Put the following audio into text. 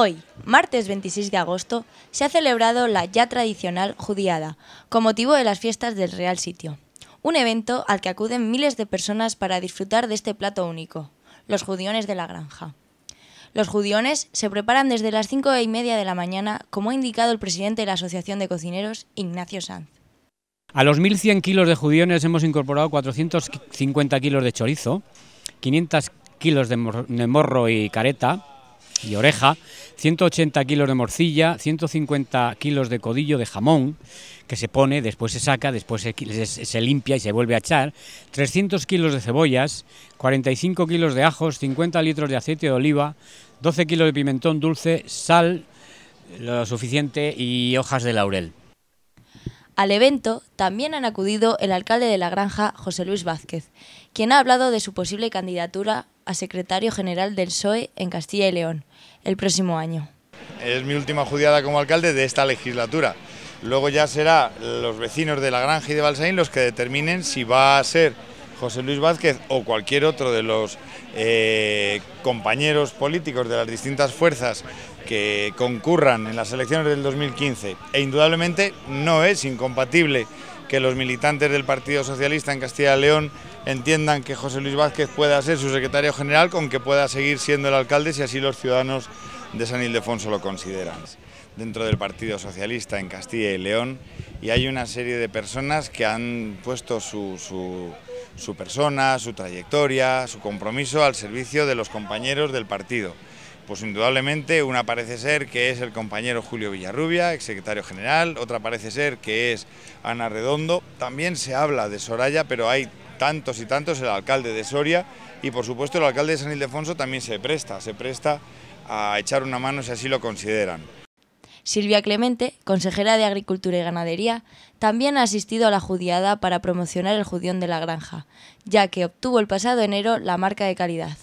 Hoy, martes 26 de agosto, se ha celebrado la ya tradicional Judiada, con motivo de las fiestas del Real Sitio, un evento al que acuden miles de personas para disfrutar de este plato único, los judiones de la granja. Los judiones se preparan desde las 5 y media de la mañana, como ha indicado el presidente de la Asociación de Cocineros, Ignacio Sanz. A los 1.100 kilos de judiones hemos incorporado 450 kilos de chorizo, 500 kilos de morro y careta, y oreja, 180 kilos de morcilla, 150 kilos de codillo de jamón, que se pone, después se saca, después se, limpia y se vuelve a echar, 300 kilos de cebollas, 45 kilos de ajos, 50 litros de aceite de oliva, 12 kilos de pimentón dulce, sal, lo suficiente y hojas de laurel. Al evento también han acudido el alcalde de la granja, José Luis Vázquez, quien ha hablado de su posible candidatura a secretario general del PSOE en Castilla y León el próximo año. Es mi última judiada como alcalde de esta legislatura. Luego ya será los vecinos de La Granja y de Balsaín los que determinen si va a ser José Luis Vázquez o cualquier otro de los eh, compañeros políticos de las distintas fuerzas que concurran en las elecciones del 2015. E indudablemente no es incompatible que los militantes del Partido Socialista en Castilla y León entiendan que José Luis Vázquez pueda ser su secretario general, con que pueda seguir siendo el alcalde si así los ciudadanos de San Ildefonso lo consideran. Dentro del Partido Socialista en Castilla y León y hay una serie de personas que han puesto su, su persona, su trayectoria, su compromiso al servicio de los compañeros del partido. Pues indudablemente una parece ser que es el compañero Julio Villarrubia, secretario general, otra parece ser que es Ana Redondo. También se habla de Soraya, pero hay tantos y tantos, el alcalde de Soria y por supuesto el alcalde de San Ildefonso también se presta, se presta a echar una mano si así lo consideran. Silvia Clemente, consejera de Agricultura y Ganadería, también ha asistido a la judiada para promocionar el judión de la granja, ya que obtuvo el pasado enero la marca de calidad.